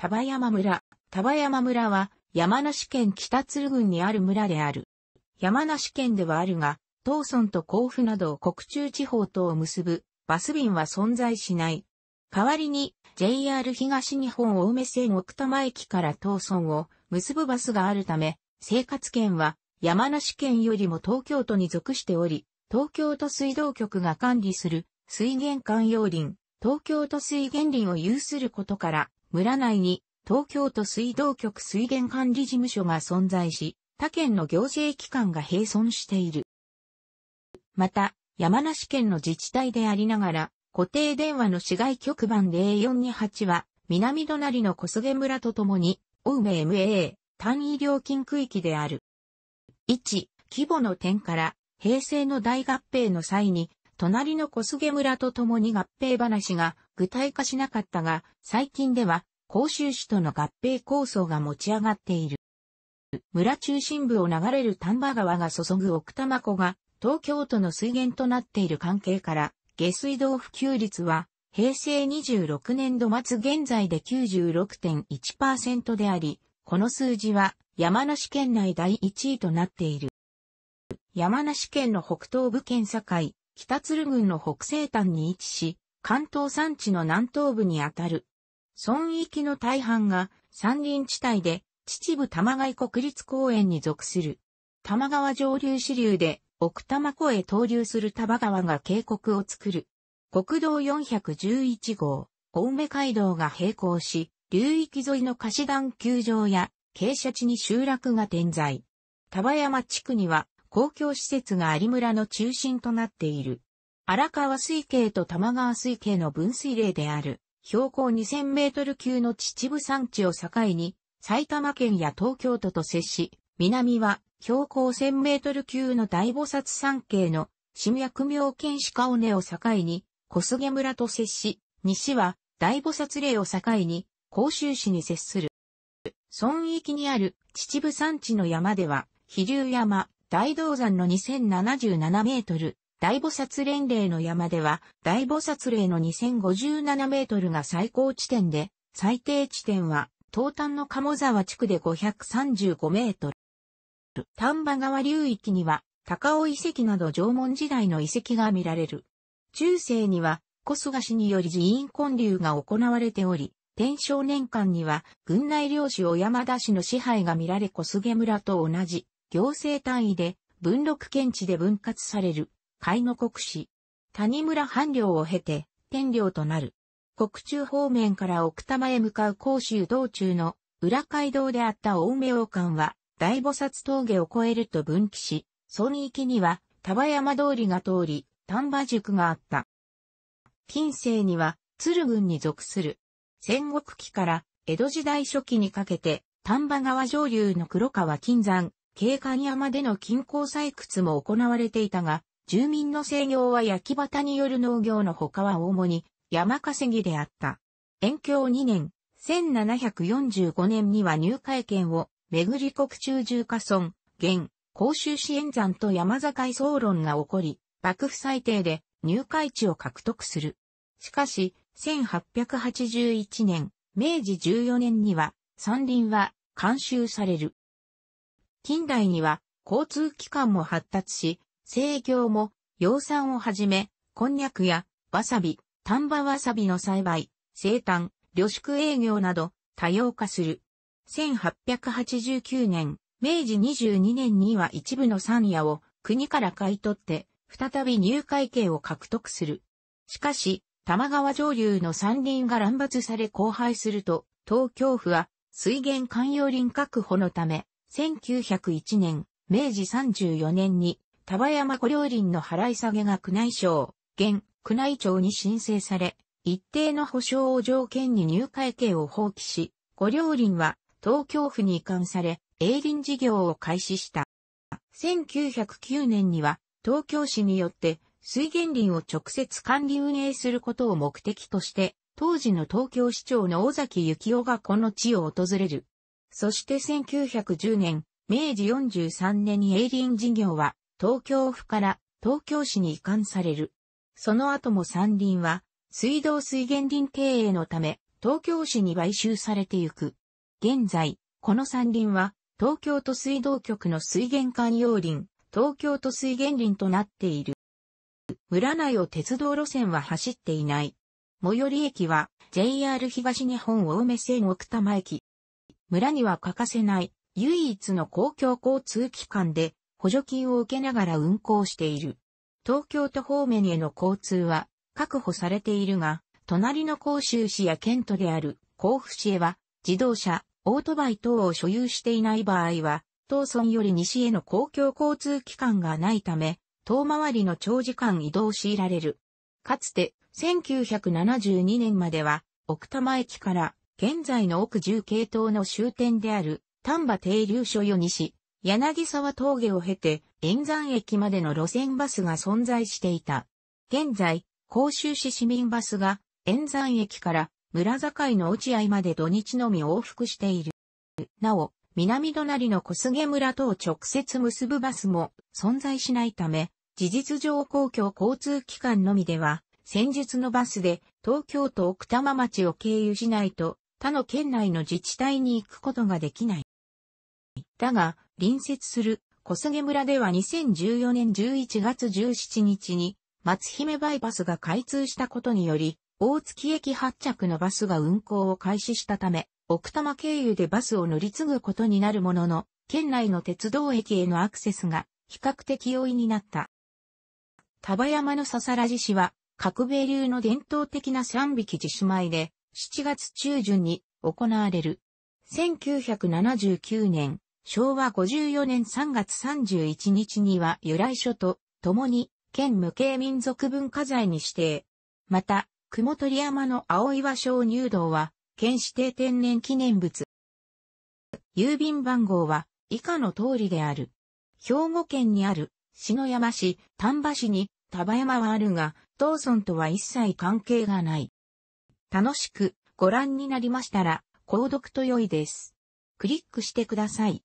丹波山村。丹波山村は山梨県北鶴郡にある村である。山梨県ではあるが、東村と甲府などを国中地方とを結ぶバス便は存在しない。代わりに JR 東日本青梅線奥多摩駅から東村を結ぶバスがあるため、生活圏は山梨県よりも東京都に属しており、東京都水道局が管理する水源管用林、東京都水源林を有することから、村内に東京都水道局水源管理事務所が存在し、他県の行政機関が併存している。また、山梨県の自治体でありながら、固定電話の市外局番0428は、南隣の小菅村とともに、青梅 MA、単位料金区域である。1、規模の点から、平成の大合併の際に、隣の小菅村とともに合併話が具体化しなかったが、最近では、甲州市との合併構想が持ち上がっている。村中心部を流れる丹波川が注ぐ奥多摩湖が、東京都の水源となっている関係から、下水道普及率は、平成26年度末現在で96.1%であり、この数字は山梨県内第1位となっている。山梨県の北東部県境、北鶴郡の北西端に位置し、関東山地の南東部にあたる。村域の大半が山林地帯で、秩父玉貝国立公園に属する。玉川上流支流で奥多摩湖へ投流する玉川が渓谷を作る。国道411号、青梅街道が並行し、流域沿いの貸し段球場や傾斜地に集落が点在。多摩山地区には公共施設が有村の中心となっている。荒川水系と玉川水系の分水嶺である、標高2000メートル級の秩父山地を境に、埼玉県や東京都と接し、南は標高1000メートル級の大菩薩山系の新薬名県鹿尾根を境に、小菅村と接し、西は大菩薩嶺を境に、甲州市に接する。村域にある秩父山地の山では、飛龍山、大道山の2077メートル、大菩薩連霊の山では、大菩薩霊の2057メートルが最高地点で、最低地点は、東端の鴨沢地区で535メートル。丹波川流域には、高尾遺跡など縄文時代の遺跡が見られる。中世には、小菅氏により寺院建立が行われており、天正年間には、軍内領主小山田氏の支配が見られ小菅村と同じ、行政単位で、文禄県地で分割される。海の国士。谷村藩領を経て、天領となる。国中方面から奥多摩へ向かう甲州道中の裏街道であった大梅王館は、大菩薩峠を越えると分岐し、村域には、丹波山通りが通り、丹波塾があった。近世には、鶴郡に属する。戦国期から江戸時代初期にかけて、丹波川上流の黒川金山、景観山での金鉱採掘も行われていたが、住民の生業は焼き畑による農業の他は主に山稼ぎであった。延教2年、1745年には入会権をめぐり国中重化村、現、甲州支援山と山境総論が起こり、幕府最低で入会地を獲得する。しかし、1881年、明治14年には、山林は監修される。近代には交通機関も発達し、生協も、養蚕をはじめ、こんにゃくや、わさび、丹波わさびの栽培、生誕、旅宿営業など、多様化する。1889年、明治22年には一部の山野を国から買い取って、再び入会計を獲得する。しかし、玉川上流の山林が乱伐され荒廃すると、東京府は水源関与林確保のため、1901年、明治34年に丹波山小両林の払い下げが宮内省、現宮内庁に申請され、一定の保障を条件に入会刑を放棄し、小両林は東京府に移管され、営林事業を開始した。1909年には東京市によって水源林を直接管理運営することを目的として、当時の東京市長の尾崎幸雄がこの地を訪れる。そして1910年、明治43年に営林事業は東京府から東京市に移管される。その後も山林は、水道水源林経営のため、東京市に買収されてゆく。現在、この山林は、東京都水道局の水源管用林、東京都水源林となっている。村内を鉄道路線は走っていない。最寄り駅は、JR 東日本大梅線奥多摩駅。村には欠かせない、唯一の公共交通機関で、補助金を受けながら運行している。東京都方面への交通は確保されているが、隣の甲州市や県都である甲府市へは自動車、オートバイ等を所有していない場合は、東村より西への公共交通機関がないため、遠回りの長時間移動を強いられる。かつて、1972年までは、奥多摩駅から、現在の奥重系統の終点である、丹波停留所よ西、柳沢峠を経て、沿山駅までの路線バスが存在していた。現在、甲州市市民バスが、沿山駅から村境の落合まで土日のみ往復している。なお、南隣の小菅村とを直接結ぶバスも存在しないため、事実上公共交通機関のみでは、先日のバスで東京都奥多摩町を経由しないと、他の県内の自治体に行くことができない。だが、隣接する小菅村では2014年11月17日に松姫バイパスが開通したことにより、大月駅発着のバスが運行を開始したため、奥多摩経由でバスを乗り継ぐことになるものの、県内の鉄道駅へのアクセスが比較的容易になった。田場山の笹ら寺市は、角米流の伝統的な三匹獅子舞で、7月中旬に行われる。1979年、昭和54年3月31日には由来書と共に県無形民族文化財に指定。また、雲取山の青岩鍾乳洞は県指定天然記念物。郵便番号は以下の通りである。兵庫県にある篠山市、丹波市に丹波山はあるが、道村とは一切関係がない。楽しくご覧になりましたら、購読と良いです。クリックしてください。